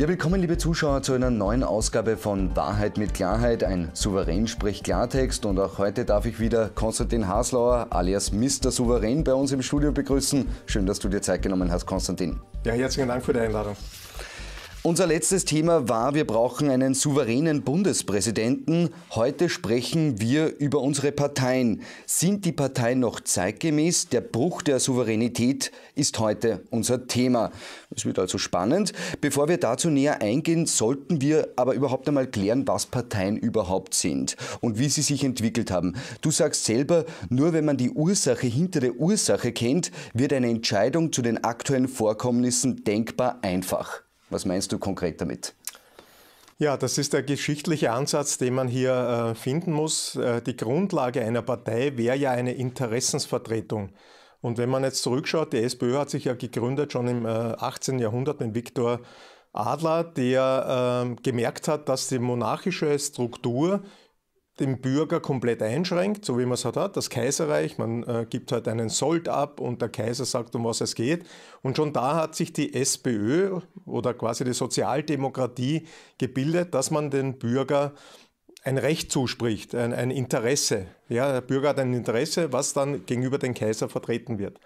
Ja, willkommen liebe Zuschauer zu einer neuen Ausgabe von Wahrheit mit Klarheit, ein Souverän spricht Klartext und auch heute darf ich wieder Konstantin Haslauer alias Mr. Souverän bei uns im Studio begrüßen. Schön, dass du dir Zeit genommen hast, Konstantin. Ja, herzlichen Dank für die Einladung. Unser letztes Thema war, wir brauchen einen souveränen Bundespräsidenten. Heute sprechen wir über unsere Parteien. Sind die Parteien noch zeitgemäß? Der Bruch der Souveränität ist heute unser Thema. Es wird also spannend. Bevor wir dazu näher eingehen, sollten wir aber überhaupt einmal klären, was Parteien überhaupt sind und wie sie sich entwickelt haben. Du sagst selber, nur wenn man die Ursache hinter der Ursache kennt, wird eine Entscheidung zu den aktuellen Vorkommnissen denkbar einfach. Was meinst du konkret damit? Ja, das ist der geschichtliche Ansatz, den man hier äh, finden muss. Äh, die Grundlage einer Partei wäre ja eine Interessensvertretung. Und wenn man jetzt zurückschaut, die SPÖ hat sich ja gegründet schon im 18. Äh, Jahrhundert mit Viktor Adler, der ähm, gemerkt hat, dass die monarchische Struktur den Bürger komplett einschränkt, so wie man es halt hat, das Kaiserreich, man äh, gibt halt einen Sold ab und der Kaiser sagt, um was es geht. Und schon da hat sich die SPÖ oder quasi die Sozialdemokratie gebildet, dass man den Bürger ein Recht zuspricht, ein, ein Interesse. Ja, der Bürger hat ein Interesse, was dann gegenüber dem Kaiser vertreten wird.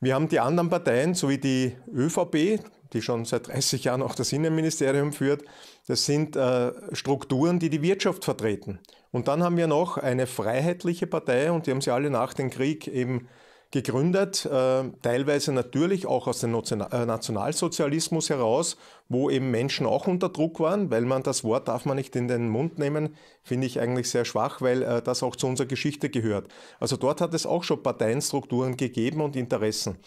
Wir haben die anderen Parteien, so wie die ÖVP, die schon seit 30 Jahren auch das Innenministerium führt. Das sind äh, Strukturen, die die Wirtschaft vertreten. Und dann haben wir noch eine freiheitliche Partei und die haben sie alle nach dem Krieg eben gegründet, äh, teilweise natürlich auch aus dem äh, Nationalsozialismus heraus, wo eben Menschen auch unter Druck waren, weil man das Wort darf man nicht in den Mund nehmen, finde ich eigentlich sehr schwach, weil äh, das auch zu unserer Geschichte gehört. Also dort hat es auch schon Parteienstrukturen gegeben und Interessen.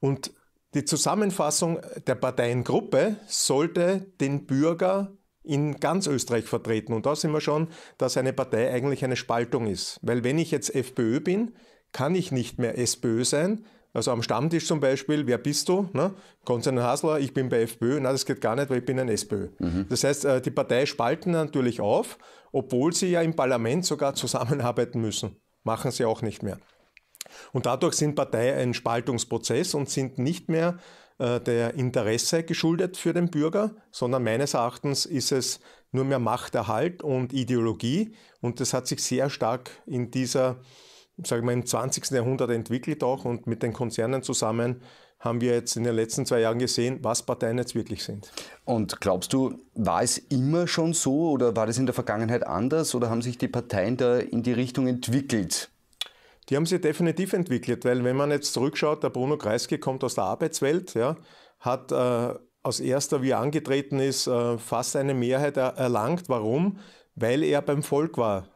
Und die Zusammenfassung der Parteiengruppe sollte den Bürger in ganz Österreich vertreten. Und da sind wir schon, dass eine Partei eigentlich eine Spaltung ist. Weil wenn ich jetzt FPÖ bin, kann ich nicht mehr SPÖ sein. Also am Stammtisch zum Beispiel, wer bist du? Ne? Konstantin Hasler, ich bin bei FPÖ. Nein, das geht gar nicht, weil ich bin ein SPÖ. Mhm. Das heißt, äh, die Partei spalten natürlich auf, obwohl sie ja im Parlament sogar zusammenarbeiten müssen. Machen sie auch nicht mehr. Und dadurch sind Parteien ein Spaltungsprozess und sind nicht mehr äh, der Interesse geschuldet für den Bürger, sondern meines Erachtens ist es nur mehr Machterhalt und Ideologie. Und das hat sich sehr stark in dieser, sagen wir, im 20. Jahrhundert entwickelt auch und mit den Konzernen zusammen haben wir jetzt in den letzten zwei Jahren gesehen, was Parteien jetzt wirklich sind. Und glaubst du, war es immer schon so oder war das in der Vergangenheit anders oder haben sich die Parteien da in die Richtung entwickelt? die haben sich definitiv entwickelt, weil wenn man jetzt zurückschaut, der Bruno Kreisky kommt aus der Arbeitswelt, ja, hat äh, aus erster, wie er angetreten ist, äh, fast eine Mehrheit er erlangt. Warum? Weil er beim Volk war.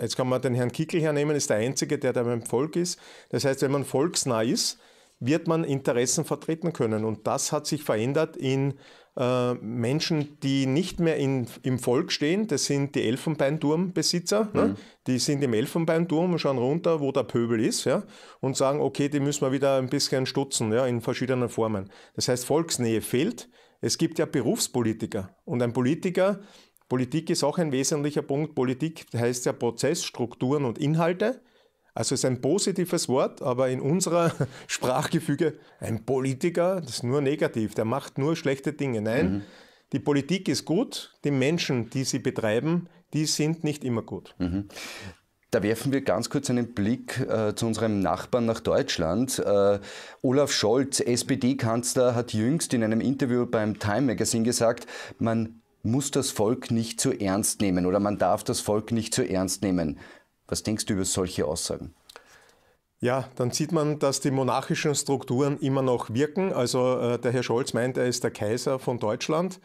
Jetzt kann man den Herrn Kickel hernehmen, ist der Einzige, der da beim Volk ist. Das heißt, wenn man volksnah ist, wird man Interessen vertreten können. Und das hat sich verändert in äh, Menschen, die nicht mehr in, im Volk stehen. Das sind die Elfenbeinturmbesitzer. Ne? Mhm. Ne? Die sind im Elfenbeinturm und schauen runter, wo der Pöbel ist ja? und sagen, okay, die müssen wir wieder ein bisschen stutzen ja? in verschiedenen Formen. Das heißt, Volksnähe fehlt. Es gibt ja Berufspolitiker. Und ein Politiker, Politik ist auch ein wesentlicher Punkt. Politik heißt ja Prozess, Strukturen und Inhalte. Also es ist ein positives Wort, aber in unserer Sprachgefüge ein Politiker, das ist nur negativ, der macht nur schlechte Dinge. Nein, mhm. die Politik ist gut, die Menschen, die sie betreiben, die sind nicht immer gut. Mhm. Da werfen wir ganz kurz einen Blick äh, zu unserem Nachbarn nach Deutschland. Äh, Olaf Scholz, SPD-Kanzler, hat jüngst in einem Interview beim Time Magazine gesagt, man muss das Volk nicht zu ernst nehmen oder man darf das Volk nicht zu ernst nehmen. Was denkst du über solche Aussagen? Ja, dann sieht man, dass die monarchischen Strukturen immer noch wirken. Also äh, der Herr Scholz meint, er ist der Kaiser von Deutschland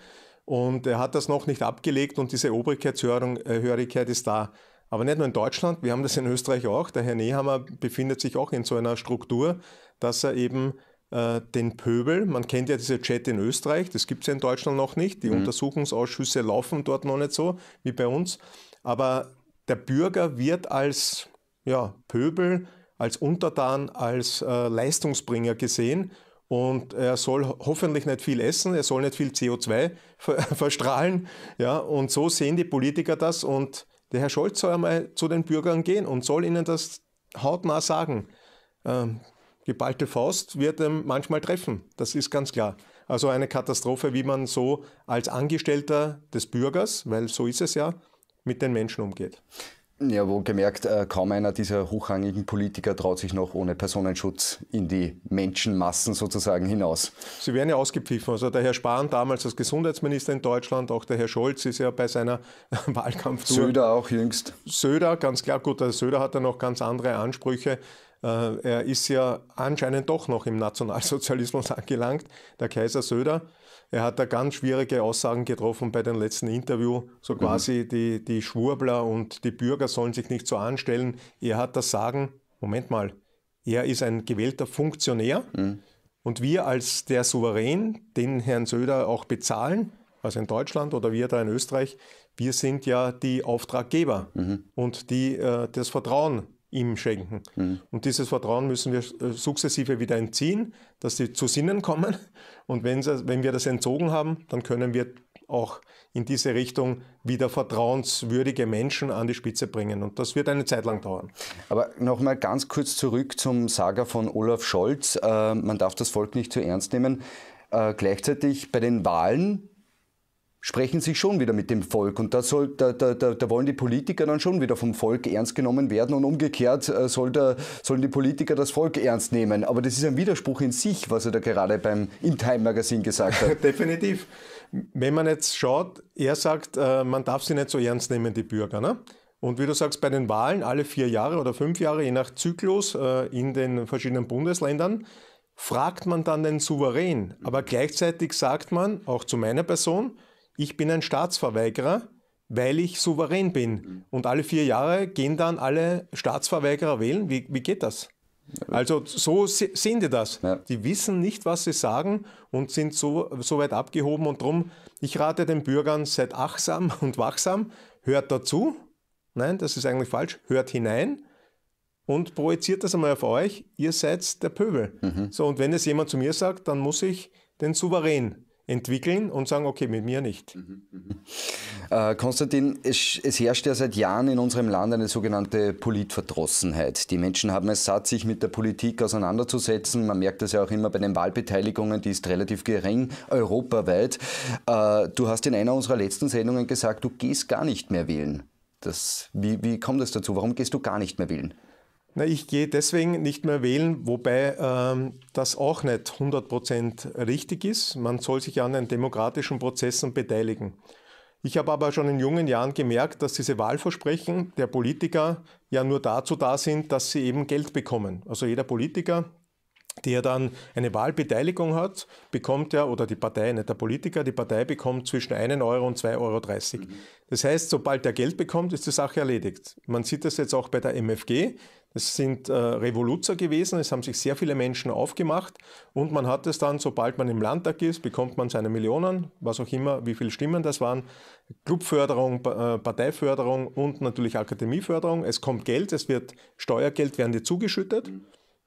und er hat das noch nicht abgelegt und diese Obrigkeitshörigkeit äh, ist da. Aber nicht nur in Deutschland, wir haben das in Österreich auch. Der Herr Nehammer befindet sich auch in so einer Struktur, dass er eben äh, den Pöbel, man kennt ja diese Chat in Österreich, das gibt es ja in Deutschland noch nicht, die mhm. Untersuchungsausschüsse laufen dort noch nicht so wie bei uns, aber der Bürger wird als ja, Pöbel, als Untertan, als äh, Leistungsbringer gesehen und er soll hoffentlich nicht viel essen, er soll nicht viel CO2 ver verstrahlen. Ja, und so sehen die Politiker das und der Herr Scholz soll einmal zu den Bürgern gehen und soll ihnen das hautnah sagen. Ähm, geballte Faust wird ihm manchmal treffen, das ist ganz klar. Also eine Katastrophe, wie man so als Angestellter des Bürgers, weil so ist es ja, mit den Menschen umgeht. Ja, wo gemerkt, äh, kaum einer dieser hochrangigen Politiker traut sich noch ohne Personenschutz in die Menschenmassen sozusagen hinaus. Sie werden ja ausgepfiffen. Also der Herr Spahn damals als Gesundheitsminister in Deutschland, auch der Herr Scholz ist ja bei seiner Wahlkampftour. Söder auch jüngst. Söder, ganz klar. Gut, der Söder hat ja noch ganz andere Ansprüche. Äh, er ist ja anscheinend doch noch im Nationalsozialismus angelangt, der Kaiser Söder. Er hat da ganz schwierige Aussagen getroffen bei dem letzten Interview. So mhm. quasi mhm. die, die Schwurbler und die Bürger sollen sich nicht so anstellen. Er hat das Sagen, Moment mal, er ist ein gewählter Funktionär mhm. und wir als der Souverän, den Herrn Söder auch bezahlen, also in Deutschland oder wir da in Österreich, wir sind ja die Auftraggeber mhm. und die äh, das Vertrauen ihm schenken. Mhm. Und dieses Vertrauen müssen wir äh, sukzessive wieder entziehen, dass sie zu Sinnen kommen. Und wenn, sie, wenn wir das entzogen haben, dann können wir auch in diese Richtung wieder vertrauenswürdige Menschen an die Spitze bringen. Und das wird eine Zeit lang dauern. Aber nochmal ganz kurz zurück zum Saga von Olaf Scholz. Äh, man darf das Volk nicht zu ernst nehmen. Äh, gleichzeitig bei den Wahlen sprechen sich schon wieder mit dem Volk. Und soll, da, da, da, wollen die Politiker dann schon wieder vom Volk ernst genommen werden und umgekehrt äh, soll der, sollen die Politiker das Volk ernst nehmen. Aber das ist ein Widerspruch in sich, was er da gerade beim, In Time Magazin gesagt hat. Definitiv. Wenn man jetzt schaut, er sagt, äh, man darf sie nicht so ernst nehmen, die Bürger. Ne? Und wie du sagst, bei den Wahlen alle vier Jahre oder fünf Jahre, je nach Zyklus äh, in den verschiedenen Bundesländern, fragt man dann den Souverän. Aber gleichzeitig sagt man, auch zu meiner Person, ich bin ein Staatsverweigerer, weil ich souverän bin. Und alle vier Jahre gehen dann alle Staatsverweigerer wählen. Wie, wie geht das? Also so sehen die das. Ja. Die wissen nicht, was sie sagen und sind so, so weit abgehoben. Und darum, ich rate den Bürgern, seid achtsam und wachsam, hört dazu. Nein, das ist eigentlich falsch. Hört hinein und projiziert das einmal auf euch. Ihr seid der Pöbel. Mhm. So, und wenn es jemand zu mir sagt, dann muss ich den Souverän entwickeln und sagen, okay, mit mir nicht. Mhm, mhm. Äh, Konstantin, es, es, herrscht ja seit Jahren in unserem Land eine sogenannte Politverdrossenheit. Die Menschen haben es satt, sich mit der Politik auseinanderzusetzen. Man merkt das ja auch immer bei den Wahlbeteiligungen, die ist relativ gering, europaweit. Äh, du hast in einer unserer letzten Sendungen gesagt, du gehst gar nicht mehr wählen. Das, wie, wie kommt das dazu? Warum gehst du gar nicht mehr wählen? Na, ich gehe deswegen nicht mehr wählen, wobei ähm, das auch nicht 100% richtig ist. Man soll sich an den demokratischen Prozessen beteiligen. Ich habe aber schon in jungen Jahren gemerkt, dass diese Wahlversprechen der Politiker ja nur dazu da sind, dass sie eben Geld bekommen. Also jeder Politiker der dann eine Wahlbeteiligung hat, bekommt er, oder die Partei, nicht der Politiker, die Partei bekommt zwischen 1 Euro und 2,30 Euro. Mhm. Das heißt, sobald er Geld bekommt, ist die Sache erledigt. Man sieht das jetzt auch bei der MFG. Es sind äh, Revoluzer gewesen, es haben sich sehr viele Menschen aufgemacht und man hat es dann, sobald man im Landtag ist, bekommt man seine Millionen, was auch immer, wie viele Stimmen das waren, Clubförderung, äh, Parteiförderung und natürlich Akademieförderung. Es kommt Geld, es wird Steuergeld, werden die zugeschüttet. Mhm.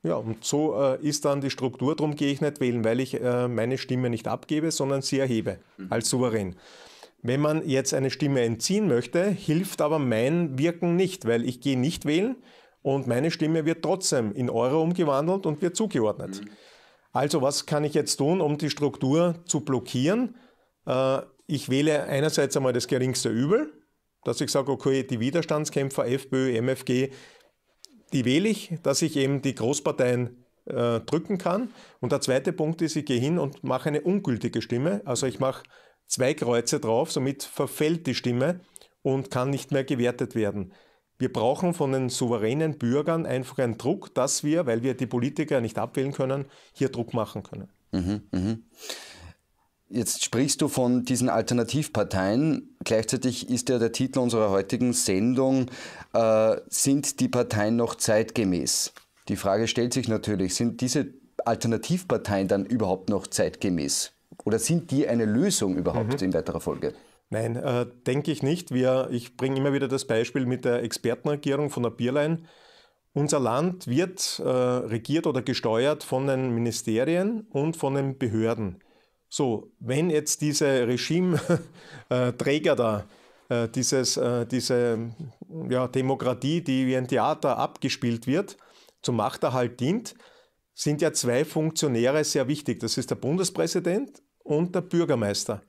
Ja, und so äh, ist dann die Struktur darum gehe ich nicht wählen, weil ich äh, meine Stimme nicht abgebe, sondern sie erhebe mhm. als Souverän. Wenn man jetzt eine Stimme entziehen möchte, hilft aber mein Wirken nicht, weil ich gehe nicht wählen und meine Stimme wird trotzdem in Euro umgewandelt und wird zugeordnet. Mhm. Also was kann ich jetzt tun, um die Struktur zu blockieren? Äh, ich wähle einerseits einmal das geringste Übel, dass ich sage, okay, die Widerstandskämpfer, FPÖ, MFG, die wähle ich, dass ich eben die Großparteien äh, drücken kann. Und der zweite Punkt ist, ich gehe hin und mache eine ungültige Stimme. Also ich mache zwei Kreuze drauf, somit verfällt die Stimme und kann nicht mehr gewertet werden. Wir brauchen von den souveränen Bürgern einfach einen Druck, dass wir, weil wir die Politiker nicht abwählen können, hier Druck machen können. Mhm, mh. Jetzt sprichst du von diesen Alternativparteien. Gleichzeitig ist ja der Titel unserer heutigen Sendung, äh, sind die Parteien noch zeitgemäß? Die Frage stellt sich natürlich, sind diese Alternativparteien dann überhaupt noch zeitgemäß? Oder sind die eine Lösung überhaupt mhm. in weiterer Folge? Nein, äh, denke ich nicht. Wir, ich bringe immer wieder das Beispiel mit der Expertenregierung von der Bierlein. Unser Land wird äh, regiert oder gesteuert von den Ministerien und von den Behörden. So, wenn jetzt diese Regimeträger da, äh, dieses, äh, diese ja, Demokratie, die wie ein Theater abgespielt wird, zum Machterhalt dient, sind ja zwei Funktionäre sehr wichtig. Das ist der Bundespräsident und der Bürgermeister.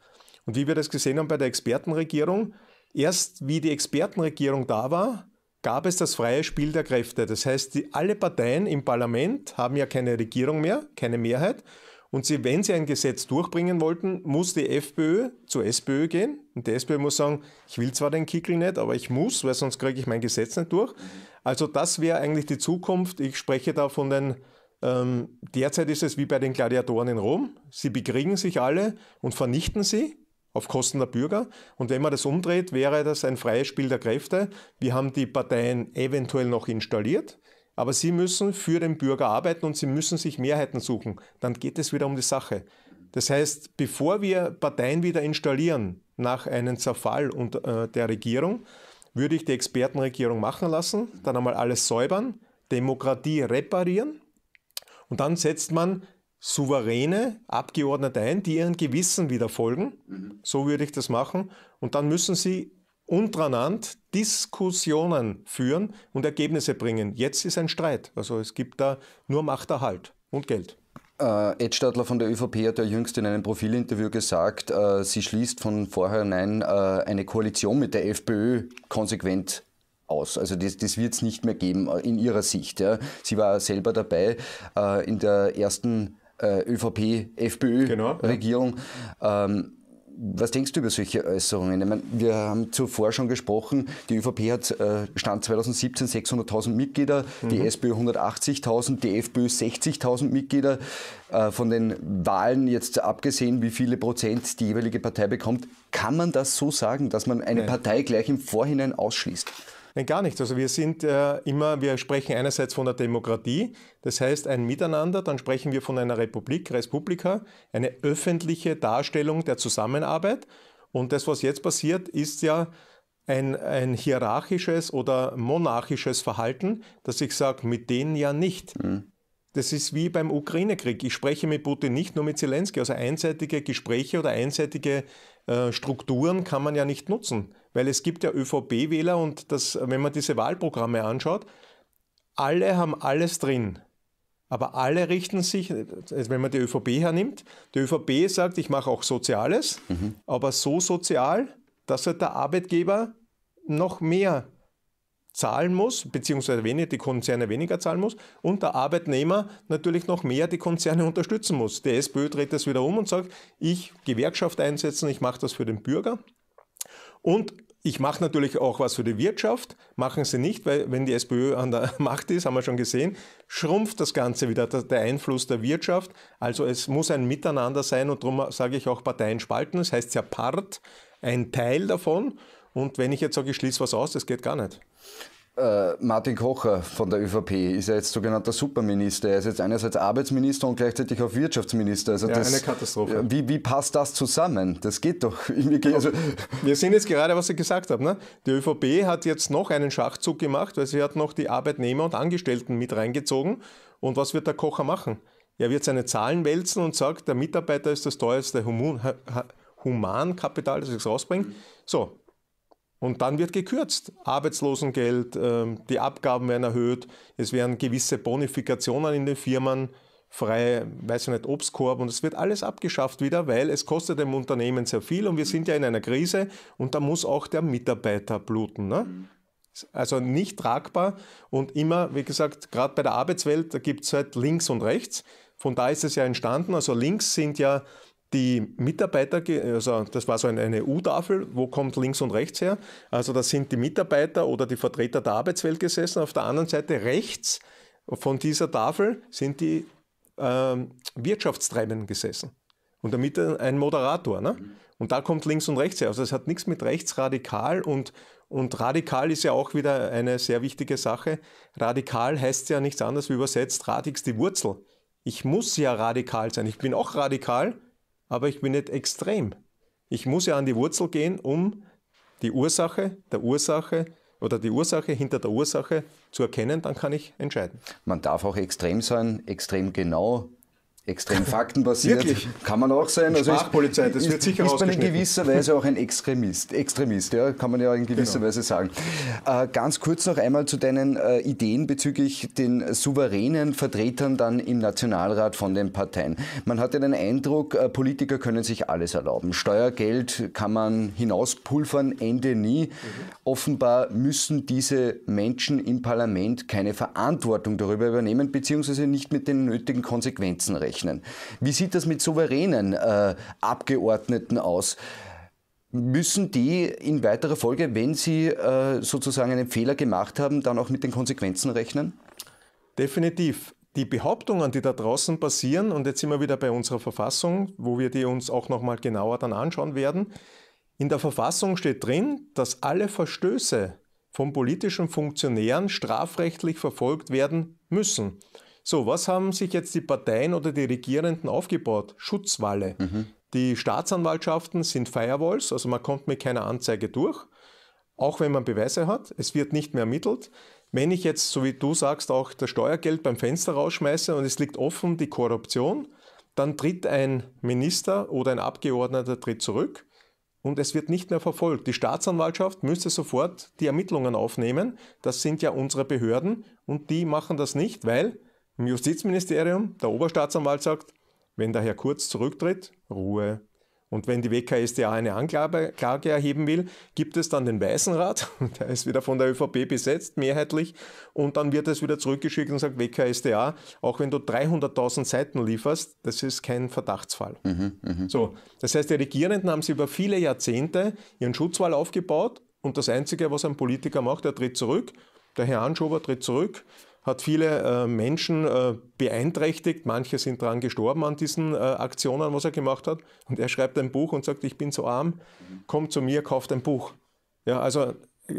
Und wie wir das gesehen haben bei der Expertenregierung, erst wie die Expertenregierung da war, gab es das freie Spiel der Kräfte. Das heißt, die, alle Parteien im Parlament haben ja keine Regierung mehr, keine Mehrheit und sie, wenn sie ein Gesetz durchbringen wollten, muss die FPÖ zur SPÖ gehen. Und die SPÖ muss sagen, ich will zwar den Kickel nicht, aber ich muss, weil sonst kriege ich mein Gesetz nicht durch. Also das wäre eigentlich die Zukunft. Ich spreche da von den, ähm, derzeit ist es wie bei den Gladiatoren in Rom. Sie bekriegen sich alle und vernichten sie auf Kosten der Bürger. Und wenn man das umdreht, wäre das ein freies Spiel der Kräfte. Wir haben die Parteien eventuell noch installiert. Aber sie müssen für den Bürger arbeiten und sie müssen sich Mehrheiten suchen. Dann geht es wieder um die Sache. Das heißt, bevor wir Parteien wieder installieren nach einem Zerfall und, äh, der Regierung, würde ich die Expertenregierung machen lassen, dann einmal alles säubern, Demokratie reparieren und dann setzt man souveräne Abgeordnete ein, die ihren Gewissen wieder folgen. Mhm. So würde ich das machen. Und dann müssen sie untereinander Diskussionen führen und Ergebnisse bringen. Jetzt ist ein Streit. Also es gibt da nur Machterhalt und Geld. Äh, Ed Stadler von der ÖVP hat ja jüngst in einem Profilinterview gesagt, äh, sie schließt von vornherein äh, eine Koalition mit der FPÖ konsequent aus. Also das, das wird es nicht mehr geben äh, in ihrer Sicht. Ja. Sie war selber dabei äh, in der ersten äh, ÖVP-FPÖ-Regierung. Genau, ja. ähm, was denkst du über solche Äußerungen? Ich meine, wir haben zuvor schon gesprochen, die ÖVP hat äh, Stand 2017 600.000 Mitglieder, mhm. die SPÖ 180.000, die FPÖ 60.000 Mitglieder. Äh, von den Wahlen jetzt abgesehen, wie viele Prozent die jeweilige Partei bekommt, kann man das so sagen, dass man eine Nein. Partei gleich im Vorhinein ausschließt? Nein, gar nichts. Also wir sind äh, immer, wir sprechen einerseits von der Demokratie, das heißt ein Miteinander, dann sprechen wir von einer Republik, Respublika, eine öffentliche Darstellung der Zusammenarbeit. Und das, was jetzt passiert, ist ja ein, ein hierarchisches oder monarchisches Verhalten, dass ich sage, mit denen ja nicht. Mhm. Das ist wie beim Ukraine-Krieg. Ich spreche mit Putin nicht nur mit Zelensky. Also einseitige Gespräche oder einseitige äh, Strukturen kann man ja nicht nutzen. Weil es gibt ja ÖVP-Wähler und das, wenn man diese Wahlprogramme anschaut, alle haben alles drin. Aber alle richten sich, also wenn man die ÖVP hernimmt, die ÖVP sagt, ich mache auch Soziales, mhm. aber so sozial, dass halt der Arbeitgeber noch mehr zahlen muss, beziehungsweise weniger, die Konzerne weniger zahlen muss und der Arbeitnehmer natürlich noch mehr die Konzerne unterstützen muss. Die SPÖ dreht das wieder um und sagt, ich Gewerkschaft einsetzen, ich mache das für den Bürger und ich mache natürlich auch was für die Wirtschaft, machen sie nicht, weil wenn die SPÖ an der Macht ist, haben wir schon gesehen, schrumpft das Ganze wieder, der Einfluss der Wirtschaft. Also es muss ein Miteinander sein und darum sage ich auch Parteien spalten, das heißt ja Part, ein Teil davon. Und wenn ich jetzt sage, ich schließe was aus, das geht gar nicht. Äh, Martin Kocher von der ÖVP ist ja jetzt sogenannter Superminister. Er ist jetzt einerseits Arbeitsminister und gleichzeitig auch Wirtschaftsminister. Also ja, das, eine Katastrophe. Wie, wie, passt das zusammen? Das geht doch. Genau. Also Wir sehen jetzt gerade, was ich gesagt habe. Ne? Die ÖVP hat jetzt noch einen Schachzug gemacht, weil sie hat noch die Arbeitnehmer und Angestellten mit reingezogen. Und was wird der Kocher machen? Er wird seine Zahlen wälzen und sagt, der Mitarbeiter ist das teuerste Humankapital, das ich rausbringe. So, und dann wird gekürzt. Arbeitslosengeld, ähm, die Abgaben werden erhöht, es werden gewisse Bonifikationen in den Firmen frei, weiß ich nicht, Obstkorb und es wird alles abgeschafft wieder, weil es kostet dem Unternehmen sehr viel und wir sind ja in einer Krise und da muss auch der Mitarbeiter bluten. Ne? Also nicht tragbar und immer, wie gesagt, gerade bei der Arbeitswelt, da gibt es halt links und rechts. Von da ist es ja entstanden. Also links sind ja die Mitarbeiter, also das war so eine U-Tafel, wo kommt links und rechts her? Also da sind die Mitarbeiter oder die Vertreter der Arbeitswelt gesessen. Auf der anderen Seite rechts von dieser Tafel sind die ähm, Wirtschaftstreibenden gesessen. Und damit ein Moderator. Ne? Mhm. Und da kommt links und rechts her. Also es hat nichts mit rechtsradikal und, und radikal ist ja auch wieder eine sehr wichtige Sache. Radikal heißt ja nichts anderes wie übersetzt radix die Wurzel. Ich muss ja radikal sein. Ich bin auch radikal, aber ich bin nicht extrem. Ich muss ja an die Wurzel gehen, um die Ursache der Ursache oder die Ursache hinter der Ursache zu erkennen, dann kann ich entscheiden. Man darf auch extrem sein, extrem genau extrem faktenbasiert. Wirklich? Kann man auch sein. Also Sprachpolizei, das wird sicher Ist man in gewisser Weise auch ein Extremist, Extremist ja, kann man ja in gewisser genau. Weise sagen. Äh, ganz kurz noch einmal zu deinen äh, Ideen bezüglich den souveränen Vertretern dann im Nationalrat von den Parteien. Man hat ja den Eindruck, äh, Politiker können sich alles erlauben. Steuergeld kann man hinauspulvern, Ende nie. Mhm. Offenbar müssen diese Menschen im Parlament keine Verantwortung darüber übernehmen, beziehungsweise nicht mit den nötigen Konsequenzen rechnen rechnen. Wie sieht das mit souveränen äh, Abgeordneten aus? Müssen die in weiterer Folge, wenn sie äh, sozusagen einen Fehler gemacht haben, dann auch mit den Konsequenzen rechnen? Definitiv. Die Behauptungen, die da draußen passieren, und jetzt sind wir wieder bei unserer Verfassung, wo wir die uns auch nochmal genauer dann anschauen werden. In der Verfassung steht drin, dass alle Verstöße von politischen Funktionären strafrechtlich verfolgt werden müssen. So, was haben sich jetzt die Parteien oder die Regierenden aufgebaut? Schutzwalle. Mhm. Die Staatsanwaltschaften sind Firewalls, also man kommt mit keiner Anzeige durch, auch wenn man Beweise hat. Es wird nicht mehr ermittelt. Wenn ich jetzt, so wie du sagst, auch das Steuergeld beim Fenster rausschmeiße und es liegt offen die Korruption, dann tritt ein Minister oder ein Abgeordneter tritt zurück und es wird nicht mehr verfolgt. Die Staatsanwaltschaft müsste sofort die Ermittlungen aufnehmen. Das sind ja unsere Behörden und die machen das nicht, weil im Justizministerium, der Oberstaatsanwalt sagt, wenn der Herr Kurz zurücktritt, Ruhe. Und wenn die WKSDA eine Anklage erheben will, gibt es dann den Weißen Rat, der ist wieder von der ÖVP besetzt, mehrheitlich, und dann wird es wieder zurückgeschickt und sagt WKSDA, auch wenn du 300.000 Seiten lieferst, das ist kein Verdachtsfall. Mhm, mh. So, das heißt, die Regierenden haben sie über viele Jahrzehnte ihren Schutzwall aufgebaut und das Einzige, was ein Politiker macht, er tritt zurück, der Herr Anschober tritt zurück, hat viele äh, Menschen äh, beeinträchtigt. Manche sind daran gestorben an diesen äh, Aktionen, was er gemacht hat. Und er schreibt ein Buch und sagt, ich bin so arm, komm zu mir, kauft ein Buch. Ja, also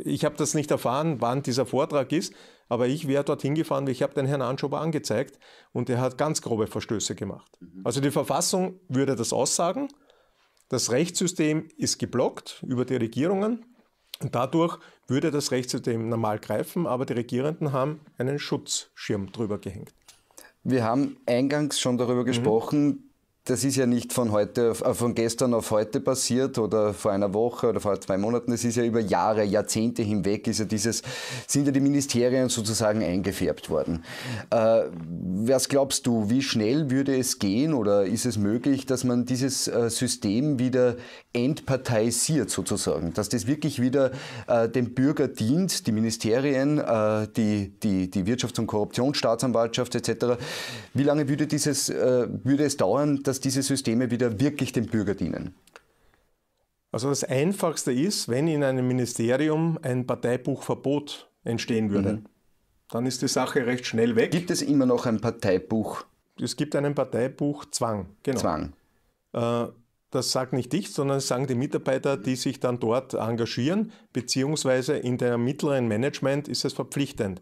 ich habe das nicht erfahren, wann dieser Vortrag ist, aber ich wäre dort hingefahren, ich habe den Herrn Anschober angezeigt und er hat ganz grobe Verstöße gemacht. Mhm. Also die Verfassung würde das aussagen, das Rechtssystem ist geblockt über die Regierungen und dadurch würde das Rechtssystem normal greifen, aber die Regierenden haben einen Schutzschirm drüber gehängt. Wir haben eingangs schon darüber mhm. gesprochen, mhm das ist ja nicht von heute, äh, von gestern auf heute passiert oder vor einer Woche oder vor zwei Monaten. Es ist ja über Jahre, Jahrzehnte hinweg ist ja dieses, sind ja die Ministerien sozusagen eingefärbt worden. Äh, was glaubst du, wie schnell würde es gehen oder ist es möglich, dass man dieses äh, System wieder entparteisiert sozusagen, dass das wirklich wieder äh, dem Bürger dient, die Ministerien, äh, die, die, die Wirtschafts- und Korruptionsstaatsanwaltschaft etc. Wie lange würde dieses, äh, würde es dauern, dass dass diese Systeme wieder wirklich dem Bürger dienen? Also das Einfachste ist, wenn in einem Ministerium ein Parteibuchverbot entstehen würde, mhm. dann ist die Sache recht schnell weg. Gibt es immer noch ein Parteibuch? Es gibt einen Parteibuchzwang. Genau. Zwang. Äh, das sagt nicht ich, sondern das sagen die Mitarbeiter, die sich dann dort engagieren, beziehungsweise in der mittleren Management ist es verpflichtend.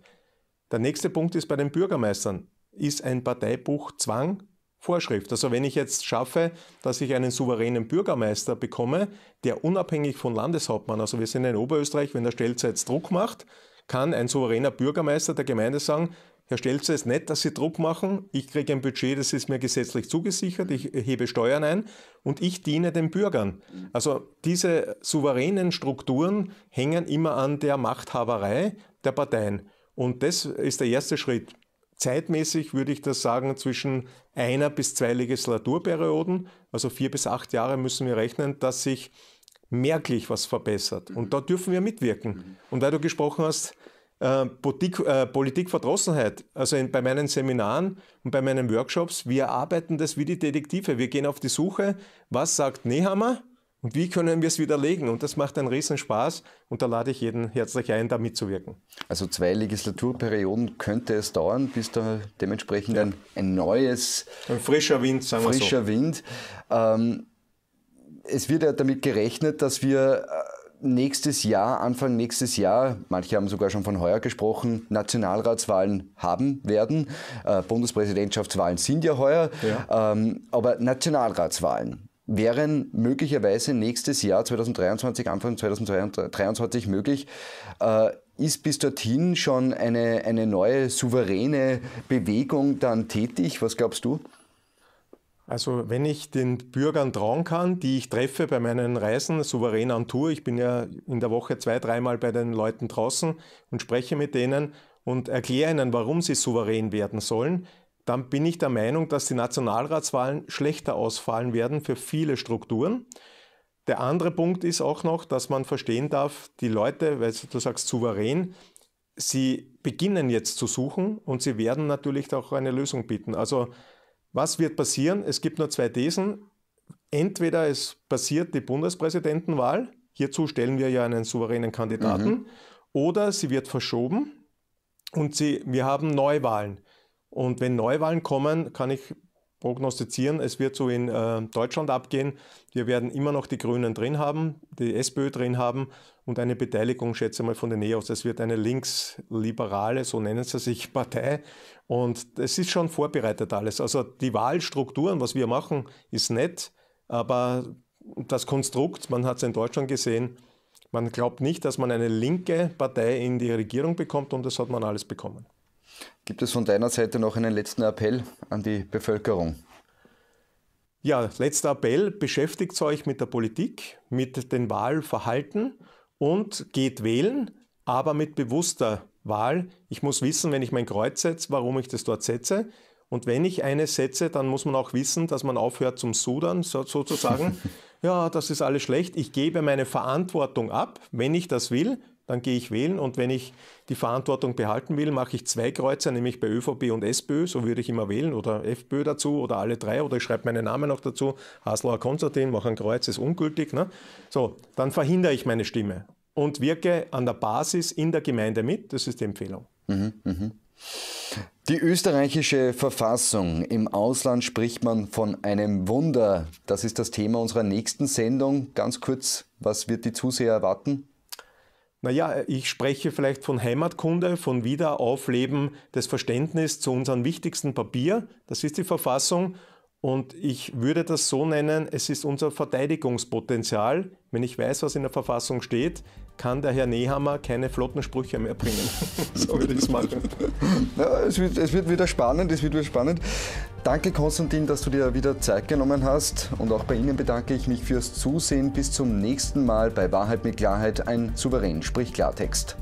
Der nächste Punkt ist bei den Bürgermeistern. Ist ein Parteibuchzwang Vorschrift. Also wenn ich jetzt schaffe, dass ich einen souveränen Bürgermeister bekomme, der unabhängig von Landeshauptmann, also wir sind in Oberösterreich, wenn der Stelz jetzt Druck macht, kann ein souveräner Bürgermeister der Gemeinde sagen, Herr Stelzer, es ist nett, dass Sie Druck machen. Ich kriege ein Budget, das ist mir gesetzlich zugesichert. Ich hebe Steuern ein und ich diene den Bürgern. Also diese souveränen Strukturen hängen immer an der Machthaberei der Parteien. Und das ist der erste Schritt zeitmäßig würde ich das sagen zwischen einer bis zwei Legislaturperioden, also vier bis acht Jahre müssen wir rechnen, dass sich merklich was verbessert. Und mhm. da dürfen wir mitwirken. Mhm. Und weil du gesprochen hast, äh, äh, Politikverdrossenheit, also in, bei meinen Seminaren und bei meinen Workshops, wir arbeiten das wie die Detektive. Wir gehen auf die Suche, was sagt Nehammer? Und wie können wir es widerlegen? Und das macht einen Riesenspaß und da lade ich jeden herzlich ein, da mitzuwirken. Also zwei Legislaturperioden könnte es dauern, bis da dementsprechend ja. ein, ein, neues... Ein frischer Wind, sagen wir frischer so. Frischer Wind. Ähm, es wird ja damit gerechnet, dass wir äh, nächstes Jahr, Anfang nächstes Jahr, manche haben sogar schon von heuer gesprochen, Nationalratswahlen haben werden. Äh, Bundespräsidentschaftswahlen sind ja heuer, ja. Ähm, aber Nationalratswahlen wären möglicherweise nächstes Jahr 2023, Anfang 2023 möglich. Äh, ist bis dorthin schon eine, eine neue souveräne Bewegung dann tätig? Was glaubst du? Also wenn ich den Bürgern trauen kann, die ich treffe bei meinen Reisen, souverän an Tour, ich bin ja in der Woche zwei, dreimal bei den Leuten draußen und spreche mit denen und erkläre ihnen, warum sie souverän werden sollen, dann bin ich der Meinung, dass die Nationalratswahlen schlechter ausfallen werden für viele Strukturen. Der andere Punkt ist auch noch, dass man verstehen darf, die Leute, weil du sagst souverän, sie beginnen jetzt zu suchen und sie werden natürlich auch eine Lösung bieten. Also was wird passieren? Es gibt nur zwei Thesen. Entweder es passiert die Bundespräsidentenwahl, hierzu stellen wir ja einen souveränen Kandidaten, mhm. oder sie wird verschoben und sie, wir haben Neuwahlen. Und wenn Neuwahlen kommen, kann ich prognostizieren, es wird so in äh, Deutschland abgehen. Wir werden immer noch die Grünen drin haben, die SPÖ drin haben und eine Beteiligung, schätze mal, von den EOS. Es wird eine linksliberale, so nennen sie sich, Partei. Und es ist schon vorbereitet alles. Also die Wahlstrukturen, was wir machen, ist nett, aber das Konstrukt, man hat es in Deutschland gesehen, man glaubt nicht, dass man eine linke Partei in die Regierung bekommt und das hat man alles bekommen. Gibt es von deiner Seite noch einen letzten Appell an die Bevölkerung? Ja, letzter Appell, beschäftigt euch mit der Politik, mit dem Wahlverhalten und geht wählen, aber mit bewusster Wahl. Ich muss wissen, wenn ich mein Kreuz setze, warum ich das dort setze. Und wenn ich eine setze, dann muss man auch wissen, dass man aufhört zum Sudern, sozusagen. ja, das ist alles schlecht. Ich gebe meine Verantwortung ab, wenn ich das will, dann gehe ich wählen und wenn ich die Verantwortung behalten will, mache ich zwei Kreuzer, nämlich bei ÖVP und SPÖ, so würde ich immer wählen, oder FPÖ dazu oder alle drei, oder ich schreibe meinen Namen noch dazu, Haslauer Konstantin, mache ein Kreuz, ist ungültig. Ne? So, dann verhindere ich meine Stimme und wirke an der Basis in der Gemeinde mit, das ist die Empfehlung. Mhm, mh. Die österreichische Verfassung. Im Ausland spricht man von einem Wunder. Das ist das Thema unserer nächsten Sendung. Ganz kurz, was wird die Zuseher erwarten? Naja, ich spreche vielleicht von Heimatkunde, von Wiederaufleben des Verständnisses zu unserem wichtigsten Papier, das ist die Verfassung. Und ich würde das so nennen, es ist unser Verteidigungspotenzial. Wenn ich weiß, was in der Verfassung steht, kann der Herr Nehammer keine flotten Sprüche mehr bringen. so würde ich es machen. Ja, es, wird, es wird wieder spannend, es wird wieder spannend. Danke Konstantin, dass du dir wieder Zeit genommen hast und auch bei Ihnen bedanke ich mich fürs Zusehen. Bis zum nächsten Mal bei Wahrheit mit Klarheit, ein souverän, sprich Klartext.